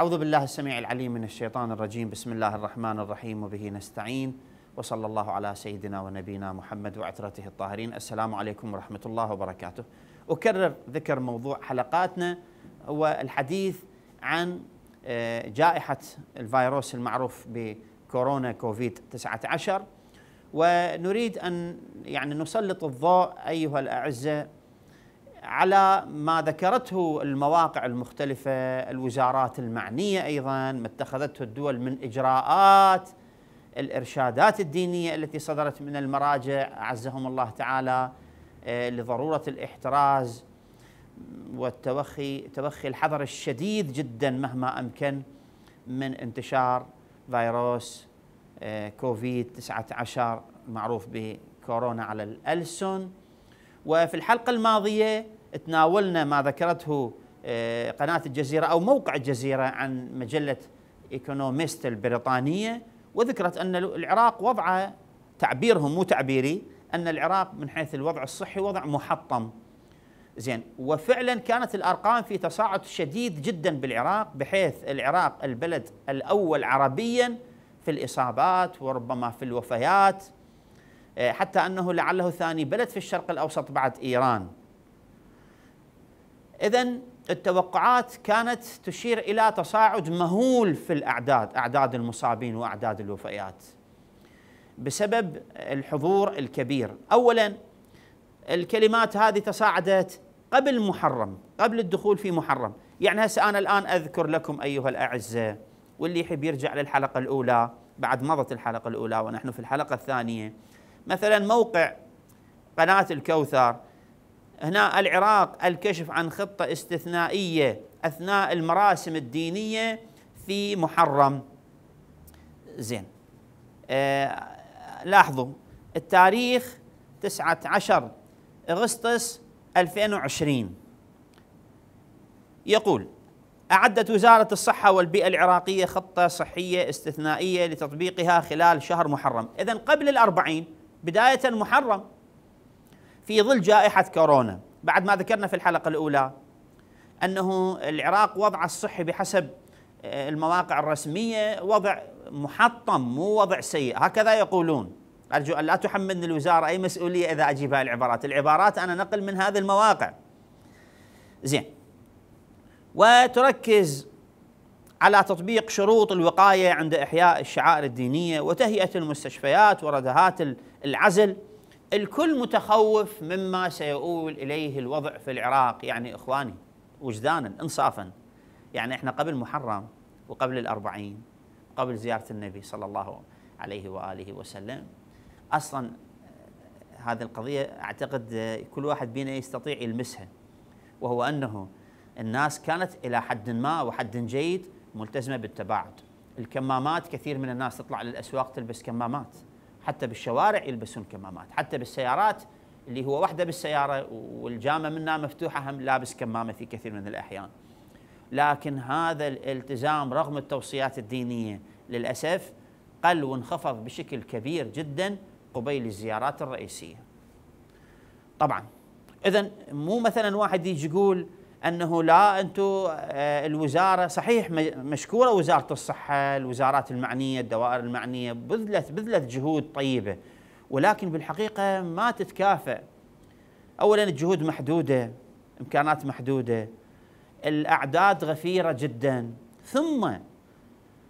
أعوذ بالله السميع العليم من الشيطان الرجيم بسم الله الرحمن الرحيم وبه نستعين وصلى الله على سيدنا ونبينا محمد وعترته الطاهرين السلام عليكم ورحمة الله وبركاته أكرر ذكر موضوع حلقاتنا والحديث عن آه، جائحة الفيروس المعروف بكورونا كوفيد 19 ونريد أن يعني نسلط الضوء أيها الأعزة على ما ذكرته المواقع المختلفة الوزارات المعنية أيضا ما اتخذته الدول من إجراءات الإرشادات الدينية التي صدرت من المراجع أعزهم الله تعالى آه، لضرورة الاحتراز والتوخي توخي الحذر الشديد جدا مهما أمكن من انتشار فيروس آه، كوفيد 19 معروف بكورونا على الألسن وفي الحلقة الماضية تناولنا ما ذكرته آه، قناة الجزيرة أو موقع الجزيرة عن مجلة ايكونوميست البريطانية وذكرت أن العراق وضعه تعبيرهم مو تعبيري أن العراق من حيث الوضع الصحي وضع محطم زين وفعلا كانت الارقام في تصاعد شديد جدا بالعراق بحيث العراق البلد الاول عربيا في الاصابات وربما في الوفيات آه، حتى أنه لعله ثاني بلد في الشرق الأوسط بعد إيران إذا التوقعات كانت تشير إلى تصاعد مهول في الأعداد أعداد المصابين وأعداد الوفيات بسبب الحضور الكبير أولا الكلمات هذه تصاعدت قبل محرم قبل الدخول في محرم يعني هسه أنا الآن أذكر لكم أيها الأعزة واللي يحب يرجع للحلقة الأولى بعد مضت الحلقة الأولى ونحن في الحلقة الثانية مثلا موقع قناة الكوثر هنا العراق الكشف عن خطة استثنائية أثناء المراسم الدينية في محرم زين آه لاحظوا التاريخ 19 أغسطس 2020 يقول أعدت وزارة الصحة والبيئة العراقية خطة صحية استثنائية لتطبيقها خلال شهر محرم إذا قبل الأربعين بداية محرم في ظل جائحة كورونا بعد ما ذكرنا في الحلقة الأولى أنه العراق وضع الصحي بحسب آه، المواقع الرسمية وضع محطم مو وضع سيء هكذا يقولون أرجو أن لا تحملني الوزارة أي مسؤولية إذا أجيب العبارات العبارات أنا نقل من هذه المواقع زين وتركز على تطبيق شروط الوقايه عند احياء الشعائر الدينيه وتهيئه المستشفيات وردهات العزل الكل متخوف مما سيؤول اليه الوضع في العراق يعني اخواني وجدانا انصافا يعني احنا قبل محرم وقبل الأربعين قبل زياره النبي صلى الله عليه واله وسلم اصلا آه، هذه القضيه اعتقد آه، كل واحد بينا يستطيع يلمسها وهو انه الناس كانت الى حد ما وحد جيد ملتزمه بالتباعد الكمامات كثير من الناس تطلع للاسواق تلبس كمامات حتى بالشوارع يلبسون كمامات حتى بالسيارات اللي هو وحده بالسياره والجامه منها مفتوحه هم لابس كمامه في كثير من الاحيان لكن هذا الالتزام رغم التوصيات الدينيه للاسف قل وانخفض بشكل كبير جدا قبيل الزيارات الرئيسيه طبعا اذا مو مثلا واحد يجي يقول انه لا انتم آه، الوزاره صحيح مشكوره وزاره الصحه، الوزارات المعنيه، الدوائر المعنيه بذلت بذلت جهود طيبه ولكن بالحقيقه ما تتكافئ. اولا الجهود محدوده، امكانات محدوده، الاعداد غفيره جدا، ثم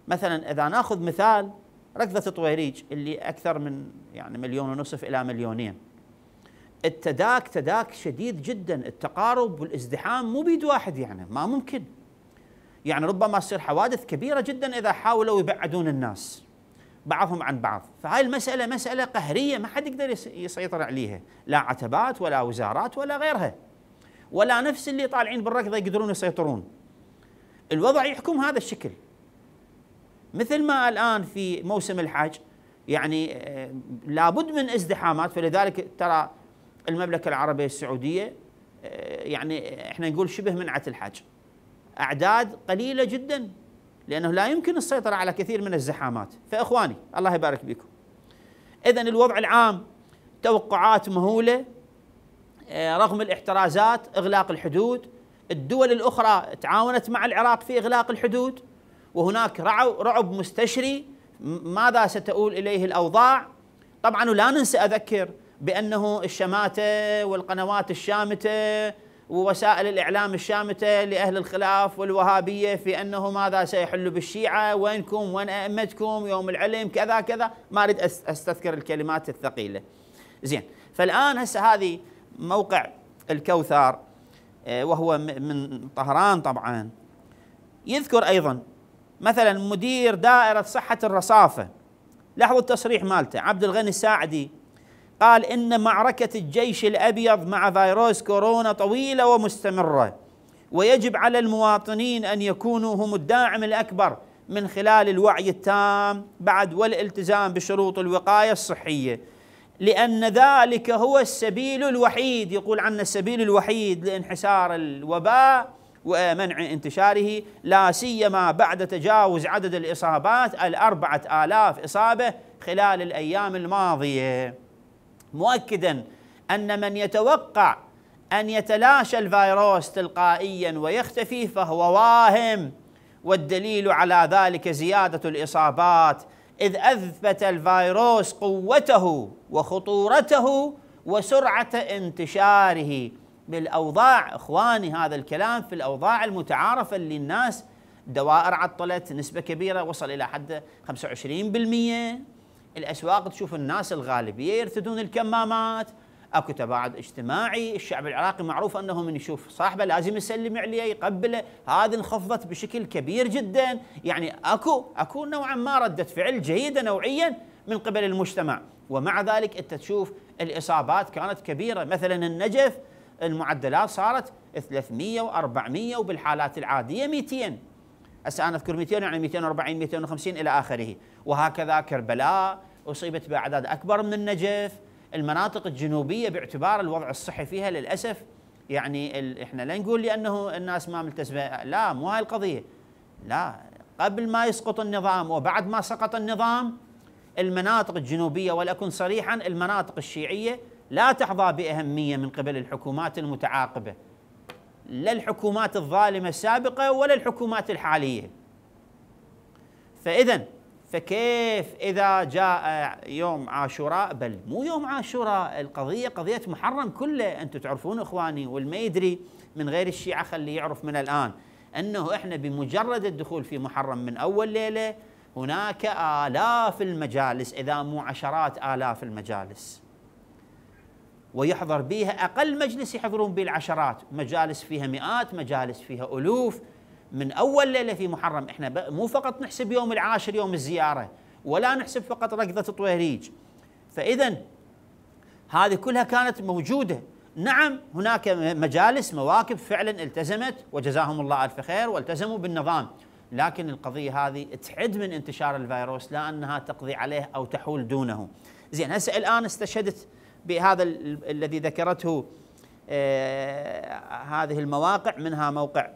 مثلا اذا ناخذ مثال ركضه طويريج اللي اكثر من يعني مليون ونصف الى مليونين التداك تداك شديد جدا التقارب والازدحام مو بيد واحد يعني ما ممكن يعني ربما تصير حوادث كبيرة جدا إذا حاولوا يبعدون الناس بعضهم عن بعض فهذه المسألة مسألة قهرية ما حد يقدر يسيطر عليها لا عتبات ولا وزارات ولا غيرها ولا نفس اللي طالعين بالركضة يقدرون يسيطرون الوضع يحكم هذا الشكل مثل ما الآن في موسم الحج يعني آه، لابد من ازدحامات فلذلك ترى المملكه العربيه السعوديه آه، يعني احنا نقول شبه منعه الحج اعداد قليله جدا لانه لا يمكن السيطره على كثير من الزحامات فاخواني الله يبارك بكم اذا الوضع العام توقعات مهوله آه، رغم الاحترازات اغلاق الحدود الدول الاخرى تعاونت مع العراق في اغلاق الحدود وهناك رعب مستشري ماذا ستؤول اليه الاوضاع طبعا ولا ننسى اذكر بأنه الشماتة والقنوات الشامتة ووسائل الإعلام الشامتة لأهل الخلاف والوهابية في أنه ماذا سيحل بالشيعة وينكم وين أئمتكم يوم العلم كذا كذا ما أريد أستذكر الكلمات الثقيلة زين فالآن هسه هذه موقع الكوثر آه، وهو من طهران طبعا يذكر أيضا مثلا مدير دائرة صحة الرصافة لاحظوا التصريح مالته عبد الغني الساعدي قال إن معركة الجيش الأبيض مع فيروس كورونا طويلة ومستمرة ويجب على المواطنين أن يكونوا هم الداعم الأكبر من خلال الوعي التام بعد والالتزام بشروط الوقاية الصحية لأن ذلك هو السبيل الوحيد يقول عنا السبيل الوحيد لانحسار الوباء ومنع انتشاره لا سيما بعد تجاوز عدد الإصابات الأربعة آلاف إصابة خلال الأيام الماضية مؤكدا ان من يتوقع ان يتلاشى الفيروس تلقائيا ويختفي فهو واهم والدليل على ذلك زياده الاصابات اذ اثبت الفيروس قوته وخطورته وسرعه انتشاره بالاوضاع اخواني هذا الكلام في الاوضاع المتعارفه اللي الناس دوائر عطلت نسبه كبيره وصل الى حد 25% الاسواق تشوف الناس الغالبيه يرتدون الكمامات اكو تباعد اجتماعي، الشعب العراقي معروف انه من يشوف صاحبه لازم يسلم عليه يقبله، هذه انخفضت بشكل كبير جدا، يعني اكو اكو نوعا ما رده فعل جيده نوعيا من قبل المجتمع، ومع ذلك انت تشوف الاصابات كانت كبيره، مثلا النجف المعدلات صارت 300 و400 وبالحالات العاديه 200 هسه انا اذكر 200 يعني 240 250 الى اخره وهكذا كربلاء اصيبت باعداد اكبر من النجف المناطق الجنوبيه باعتبار الوضع الصحي فيها للاسف يعني ال... احنا لا نقول لانه الناس ما ملتزمه لا مو هاي القضيه لا قبل ما يسقط النظام وبعد ما سقط النظام المناطق الجنوبيه ولكن صريحا المناطق الشيعيه لا تحظى باهميه من قبل الحكومات المتعاقبه لا الحكومات الظالمة السابقة ولا الحكومات الحالية فإذا فكيف إذا جاء يوم عاشوراء بل مو يوم عاشوراء القضية قضية محرم كله أنتم تعرفون إخواني والما يدري من غير الشيعة خليه يعرف من الآن أنه إحنا بمجرد الدخول في محرم من أول ليلة هناك آلاف المجالس إذا مو عشرات آلاف المجالس ويحضر بها أقل مجلس يحضرون به العشرات مجالس فيها مئات مجالس فيها ألوف من أول ليلة في محرم إحنا مو فقط نحسب يوم العاشر يوم الزيارة ولا نحسب فقط ركضة طويريج فإذا هذه كلها كانت موجودة نعم هناك مجالس مواكب فعلا التزمت وجزاهم الله ألف خير والتزموا بالنظام لكن القضية هذه تحد من انتشار الفيروس لا أنها تقضي عليه أو تحول دونه زين هسه الآن استشهدت بهذا الذي ذكرته آه، هذه المواقع منها موقع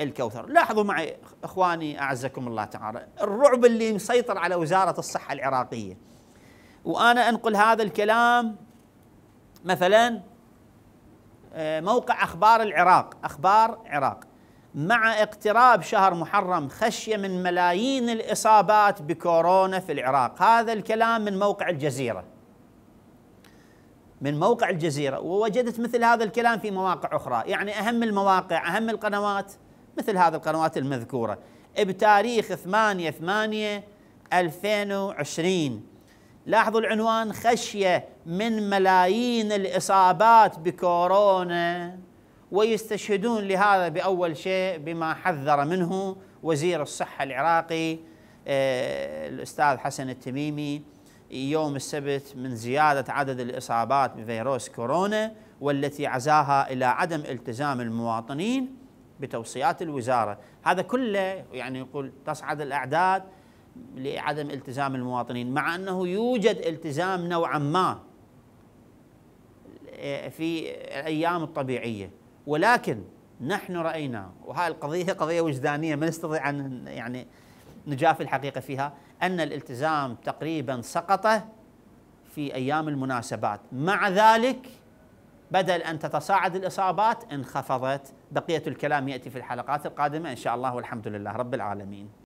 الكوثر لاحظوا معي اخواني اعزكم الله تعالى الرعب اللي مسيطر على وزاره الصحه العراقيه وانا انقل هذا الكلام مثلا آه، موقع اخبار العراق اخبار عراق مع اقتراب شهر محرم خشيه من ملايين الاصابات بكورونا في العراق هذا الكلام من موقع الجزيره من موقع الجزيرة ووجدت مثل هذا الكلام في مواقع أخرى يعني أهم المواقع أهم القنوات مثل هذه القنوات المذكورة بتاريخ 8 8 2020 لاحظوا العنوان خشية من ملايين الإصابات بكورونا ويستشهدون لهذا بأول شيء بما حذر منه وزير الصحة العراقي آه، الأستاذ حسن التميمي يوم السبت من زيادة عدد الإصابات بفيروس كورونا والتي عزاها إلى عدم التزام المواطنين بتوصيات الوزارة هذا كله يعني يقول تصعد الأعداد لعدم التزام المواطنين مع أنه يوجد التزام نوعا ما في الأيام الطبيعية ولكن نحن رأينا وهذه القضية قضية وجدانية ما نستطيع أن يعني نجاف الحقيقة فيها أن الالتزام تقريبا سقط في أيام المناسبات مع ذلك بدل أن تتصاعد الإصابات انخفضت بقية الكلام يأتي في الحلقات القادمة إن شاء الله والحمد لله رب العالمين